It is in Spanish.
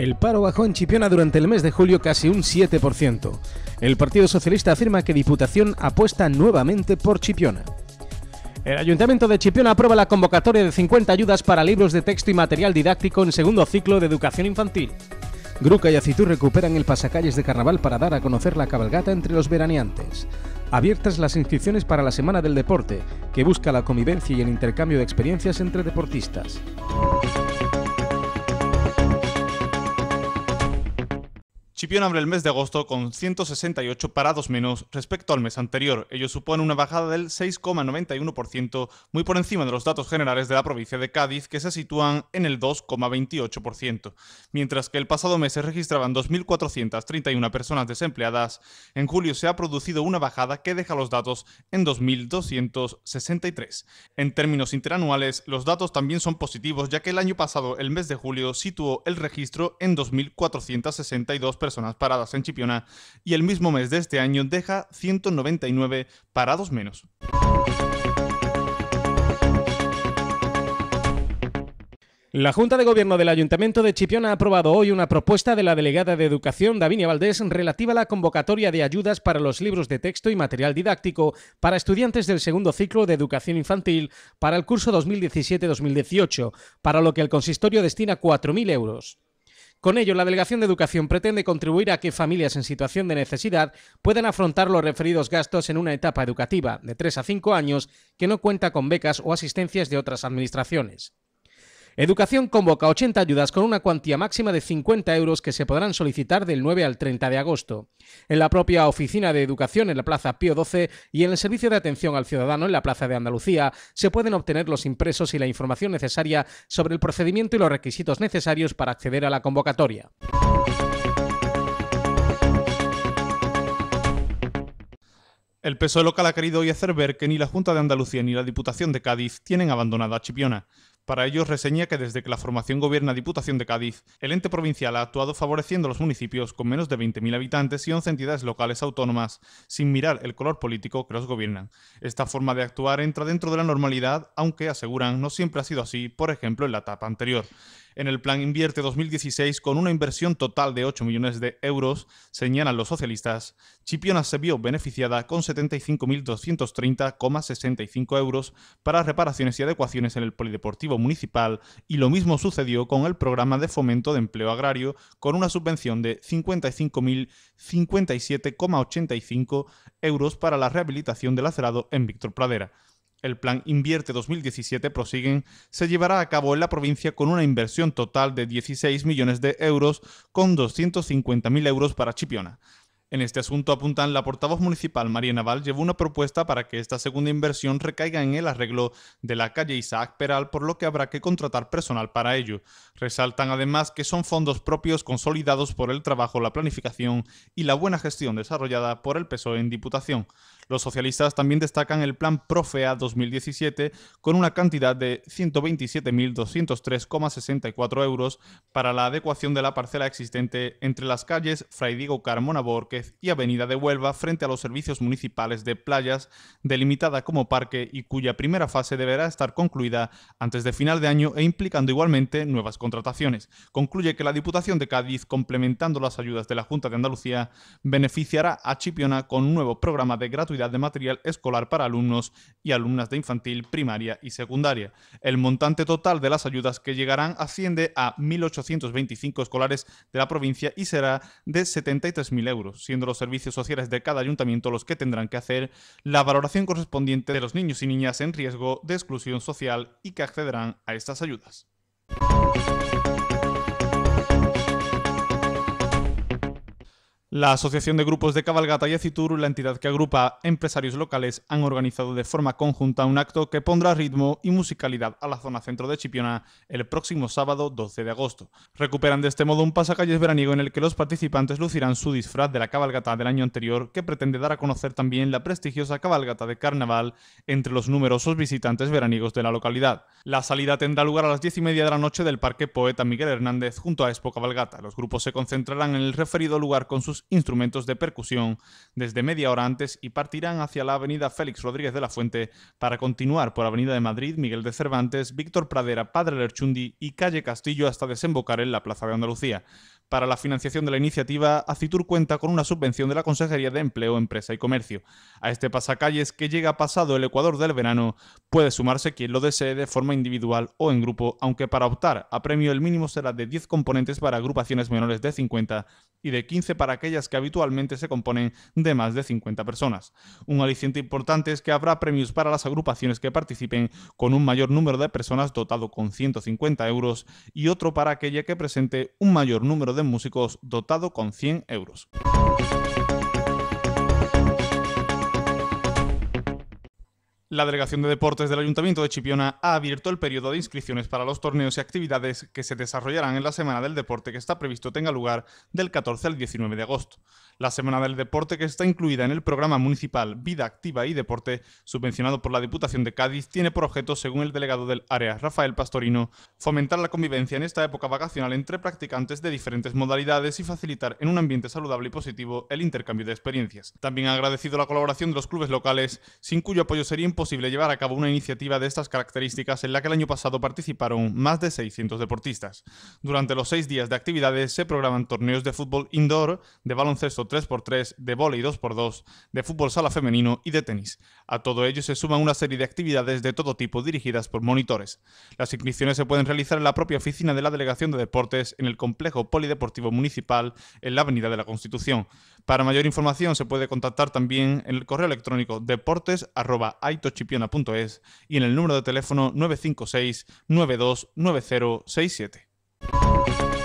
El paro bajó en Chipiona durante el mes de julio casi un 7%. El Partido Socialista afirma que Diputación apuesta nuevamente por Chipiona. El Ayuntamiento de Chipiona aprueba la convocatoria de 50 ayudas para libros de texto y material didáctico en segundo ciclo de educación infantil. Gruca y Acitú recuperan el pasacalles de carnaval para dar a conocer la cabalgata entre los veraneantes. Abiertas las inscripciones para la Semana del Deporte, que busca la convivencia y el intercambio de experiencias entre deportistas. Chipión abre el mes de agosto con 168 parados menos respecto al mes anterior. Ello supone una bajada del 6,91%, muy por encima de los datos generales de la provincia de Cádiz, que se sitúan en el 2,28%. Mientras que el pasado mes se registraban 2.431 personas desempleadas, en julio se ha producido una bajada que deja los datos en 2.263. En términos interanuales, los datos también son positivos, ya que el año pasado el mes de julio situó el registro en 2.462 personas personas paradas en Chipiona y el mismo mes de este año deja 199 parados menos. La Junta de Gobierno del Ayuntamiento de Chipiona ha aprobado hoy una propuesta de la delegada de Educación, Davinia Valdés, relativa a la convocatoria de ayudas para los libros de texto y material didáctico para estudiantes del segundo ciclo de educación infantil para el curso 2017-2018, para lo que el consistorio destina 4.000 euros. Con ello, la Delegación de Educación pretende contribuir a que familias en situación de necesidad puedan afrontar los referidos gastos en una etapa educativa de 3 a 5 años que no cuenta con becas o asistencias de otras administraciones. Educación convoca 80 ayudas con una cuantía máxima de 50 euros que se podrán solicitar del 9 al 30 de agosto. En la propia Oficina de Educación en la Plaza Pío XII y en el Servicio de Atención al Ciudadano en la Plaza de Andalucía se pueden obtener los impresos y la información necesaria sobre el procedimiento y los requisitos necesarios para acceder a la convocatoria. El PSOE local ha querido hoy hacer ver que ni la Junta de Andalucía ni la Diputación de Cádiz tienen abandonado a Chipiona. Para ello, reseña que desde que la formación gobierna Diputación de Cádiz, el ente provincial ha actuado favoreciendo a los municipios con menos de 20.000 habitantes y 11 entidades locales autónomas, sin mirar el color político que los gobiernan. Esta forma de actuar entra dentro de la normalidad, aunque aseguran no siempre ha sido así, por ejemplo, en la etapa anterior. En el plan Invierte 2016, con una inversión total de 8 millones de euros, señalan los socialistas, Chipiona se vio beneficiada con 75.230,65 euros para reparaciones y adecuaciones en el Polideportivo Municipal y lo mismo sucedió con el programa de fomento de empleo agrario con una subvención de 55.057,85 euros para la rehabilitación del acerado en Víctor Pradera. El plan Invierte 2017 prosiguen, se llevará a cabo en la provincia con una inversión total de 16 millones de euros con 250.000 euros para Chipiona. En este asunto apuntan la portavoz municipal María Naval llevó una propuesta para que esta segunda inversión recaiga en el arreglo de la calle Isaac Peral, por lo que habrá que contratar personal para ello. Resaltan además que son fondos propios consolidados por el trabajo, la planificación y la buena gestión desarrollada por el PSOE en Diputación. Los socialistas también destacan el plan Profea 2017 con una cantidad de 127.203,64 euros para la adecuación de la parcela existente entre las calles Fray Diego Carmona Borquez y Avenida de Huelva frente a los servicios municipales de playas, delimitada como parque y cuya primera fase deberá estar concluida antes de final de año e implicando igualmente nuevas contrataciones. Concluye que la Diputación de Cádiz, complementando las ayudas de la Junta de Andalucía, beneficiará a Chipiona con un nuevo programa de gratuidad de material escolar para alumnos y alumnas de infantil, primaria y secundaria. El montante total de las ayudas que llegarán asciende a 1.825 escolares de la provincia y será de 73.000 euros, siendo los servicios sociales de cada ayuntamiento los que tendrán que hacer la valoración correspondiente de los niños y niñas en riesgo de exclusión social y que accederán a estas ayudas. La Asociación de Grupos de Cabalgata y Acitur, la entidad que agrupa empresarios locales, han organizado de forma conjunta un acto que pondrá ritmo y musicalidad a la zona centro de Chipiona el próximo sábado 12 de agosto. Recuperan de este modo un pasacalles veraniego en el que los participantes lucirán su disfraz de la cabalgata del año anterior, que pretende dar a conocer también la prestigiosa cabalgata de carnaval entre los numerosos visitantes veraniegos de la localidad. La salida tendrá lugar a las 10 y media de la noche del Parque Poeta Miguel Hernández junto a Expo Cabalgata. Los grupos se concentrarán en el referido lugar con sus instrumentos de percusión desde media hora antes y partirán hacia la avenida Félix Rodríguez de la Fuente para continuar por Avenida de Madrid, Miguel de Cervantes, Víctor Pradera, Padre Lerchundi y Calle Castillo hasta desembocar en la Plaza de Andalucía. Para la financiación de la iniciativa, Acitur cuenta con una subvención de la Consejería de Empleo, Empresa y Comercio. A este pasacalles que llega pasado el Ecuador del verano, puede sumarse quien lo desee de forma individual o en grupo, aunque para optar a premio el mínimo será de 10 componentes para agrupaciones menores de 50 y de 15 para aquellas que habitualmente se componen de más de 50 personas. Un aliciente importante es que habrá premios para las agrupaciones que participen con un mayor número de personas dotado con 150 euros y otro para aquella que presente un mayor número de músicos dotado con 100 euros. La Delegación de Deportes del Ayuntamiento de Chipiona ha abierto el periodo de inscripciones para los torneos y actividades que se desarrollarán en la Semana del Deporte que está previsto tenga lugar del 14 al 19 de agosto la Semana del Deporte, que está incluida en el programa municipal Vida Activa y Deporte, subvencionado por la Diputación de Cádiz, tiene por objeto, según el delegado del área, Rafael Pastorino, fomentar la convivencia en esta época vacacional entre practicantes de diferentes modalidades y facilitar en un ambiente saludable y positivo el intercambio de experiencias. También ha agradecido la colaboración de los clubes locales, sin cuyo apoyo sería imposible llevar a cabo una iniciativa de estas características en la que el año pasado participaron más de 600 deportistas. Durante los seis días de actividades se programan torneos de fútbol indoor, de baloncesto 3x3, de y 2x2, de fútbol sala femenino y de tenis. A todo ello se suman una serie de actividades de todo tipo dirigidas por monitores. Las inscripciones se pueden realizar en la propia oficina de la Delegación de Deportes en el Complejo Polideportivo Municipal en la Avenida de la Constitución. Para mayor información se puede contactar también en el correo electrónico deportes@aitochipiona.es y en el número de teléfono 956 929067.